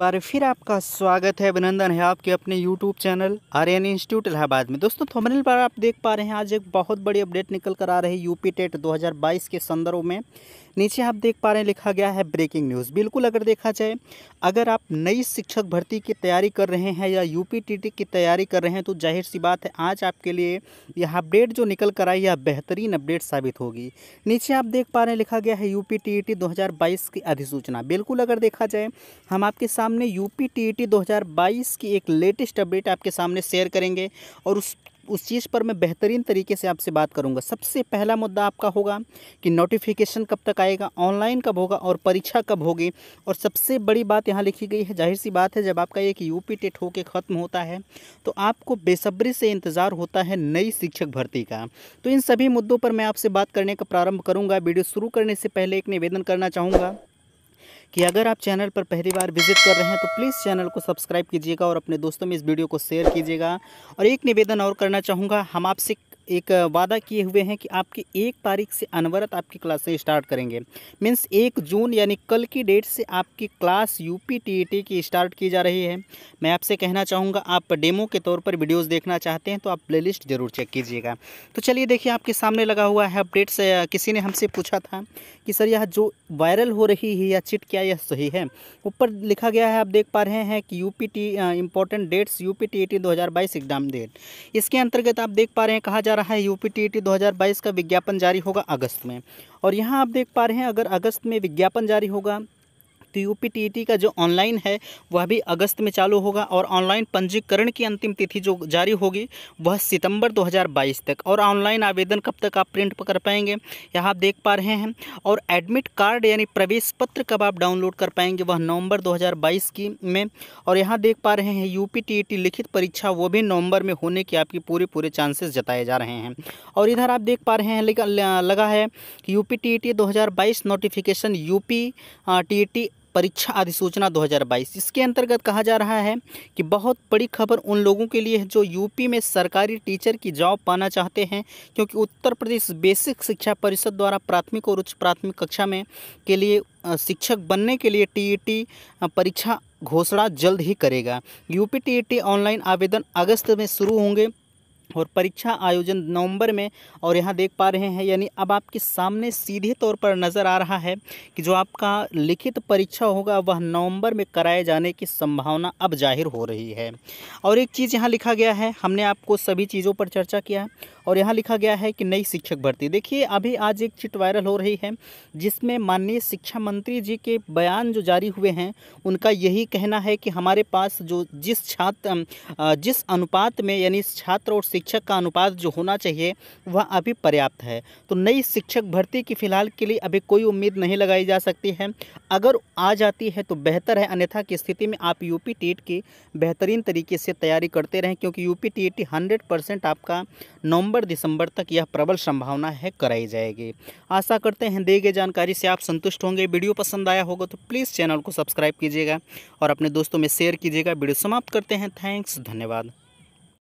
बार फिर आपका स्वागत है अभिनंदन है आपके अपने YouTube channel Aryan institute Allahabad में दोस्तों थमरिल पर आप देख पा रहे हैं आज एक बहुत बड़ी अपडेट निकल कर आ रही यूपी टेट 2022 के संदर्भ में नीचे आप देख पा रहे हैं लिखा गया है ब्रेकिंग न्यूज़ बिल्कुल अगर देखा जाए अगर आप नई शिक्षक भर्ती की तैयारी कर रहे हैं या यू की तैयारी कर रहे हैं तो जाहिर सी बात है आज आपके लिए यह अपडेट जो निकल कर आई यह बेहतरीन अपडेट साबित होगी नीचे आप देख पा रहे हैं लिखा गया है यू पी की अधिसूचना बिल्कुल अगर देखा जाए हम आपके सामने यू पी की एक लेटेस्ट अपडेट आपके सामने शेयर करेंगे और उस उस चीज़ पर मैं बेहतरीन तरीके से आपसे बात करूंगा सबसे पहला मुद्दा आपका होगा कि नोटिफिकेशन कब तक आएगा ऑनलाइन कब होगा और परीक्षा कब होगी और सबसे बड़ी बात यहाँ लिखी गई है जाहिर सी बात है जब आपका एक यू पी टेट होके ख़त्म होता है तो आपको बेसब्री से इंतज़ार होता है नई शिक्षक भर्ती का तो इन सभी मुद्दों पर मैं आपसे बात करने का प्रारंभ करूँगा वीडियो शुरू करने से पहले एक निवेदन करना चाहूँगा कि अगर आप चैनल पर पहली बार विजिट कर रहे हैं तो प्लीज़ चैनल को सब्सक्राइब कीजिएगा और अपने दोस्तों में इस वीडियो को शेयर कीजिएगा और एक निवेदन और करना चाहूँगा हम आपसे एक वादा किए हुए हैं कि आपकी एक तारीख से अनवरत आपकी क्लासें स्टार्ट करेंगे मीन्स एक जून यानी कल की डेट से आपकी क्लास यू पी e की स्टार्ट की जा रही है मैं आपसे कहना चाहूँगा आप डेमो के तौर पर वीडियोज़ देखना चाहते हैं तो आप प्लेलिस्ट ज़रूर चेक कीजिएगा तो चलिए देखिए आपके सामने लगा हुआ है अपडेट्स किसी ने हमसे पूछा था कि सर यह जो वायरल हो रही है या चिट क्या यह सही है ऊपर लिखा गया है आप देख पा रहे हैं कि U P dates U P T exam date इसके अंतर्गत आप देख पा रहे हैं कहा जा रहा रहा है यूपी टीईटी 2022 का विज्ञापन जारी होगा अगस्त में और यहाँ आप देख पा रहे हैं अगर अगस्त में विज्ञापन जारी होगा तो हो यूपी का जो ऑनलाइन है वह भी अगस्त में चालू होगा और ऑनलाइन पंजीकरण की अंतिम तिथि जो जारी होगी वह सितंबर 2022 तक और ऑनलाइन आवेदन कब तक आप प्रिंट कर पाएंगे यह आप देख पा रहे हैं और एडमिट कार्ड यानी प्रवेश पत्र कब आप डाउनलोड कर पाएंगे वह नवंबर 2022 की में और यहाँ देख पा रहे हैं यूपी लिखित परीक्षा वो भी नवंबर में होने की आपकी पूरे पूरे चांसेस जताए जा रहे हैं और इधर आप देख पा रहे हैं लगा है कि UP T 2022 notification UP T परीक्षा अधिसूचना 2022 इसके अंतर्गत कहा जा रहा है कि बहुत बड़ी खबर उन लोगों के लिए है जो यूपी में सरकारी टीचर की जॉब पाना चाहते हैं क्योंकि उत्तर प्रदेश बेसिक शिक्षा परिषद द्वारा प्राथमिक और उच्च प्राथमिक कक्षा में के लिए शिक्षक बनने के लिए टीईटी परीक्षा घोषणा जल्द ही करेगा यूपी टीईटी ऑनलाइन आवेदन अगस्त में शुरू होंगे और परीक्षा आयोजन नवंबर में और यहाँ देख पा रहे हैं यानी अब आपके सामने सीधे तौर पर नज़र आ रहा है कि जो आपका लिखित परीक्षा होगा वह नवंबर में कराए जाने की संभावना अब जाहिर हो रही है और एक चीज़ यहाँ लिखा गया है हमने आपको सभी चीज़ों पर चर्चा किया और यहाँ लिखा गया है कि नई शिक्षक भर्ती देखिए अभी आज एक चिट वायरल हो रही है जिसमें माननीय शिक्षा मंत्री जी के बयान जो जारी हुए हैं उनका यही कहना है कि हमारे पास जो जिस छात्र जिस अनुपात में यानी छात्र और शिक्षक का अनुपात जो होना चाहिए वह अभी पर्याप्त है तो नई शिक्षक भर्ती की फ़िलहाल के लिए अभी कोई उम्मीद नहीं लगाई जा सकती है अगर आ जाती है तो बेहतर है अन्यथा की स्थिति में आप यूपी टीट की बेहतरीन तरीके से तैयारी करते रहें क्योंकि यूपी टीट हंड्रेड परसेंट आपका नवंबर दिसंबर तक यह प्रबल संभावना है कराई जाएगी आशा करते हैं दी गई जानकारी से आप संतुष्ट होंगे वीडियो पसंद आया होगा तो प्लीज़ चैनल को सब्सक्राइब कीजिएगा और अपने दोस्तों में शेयर कीजिएगा वीडियो समाप्त करते हैं थैंक्स धन्यवाद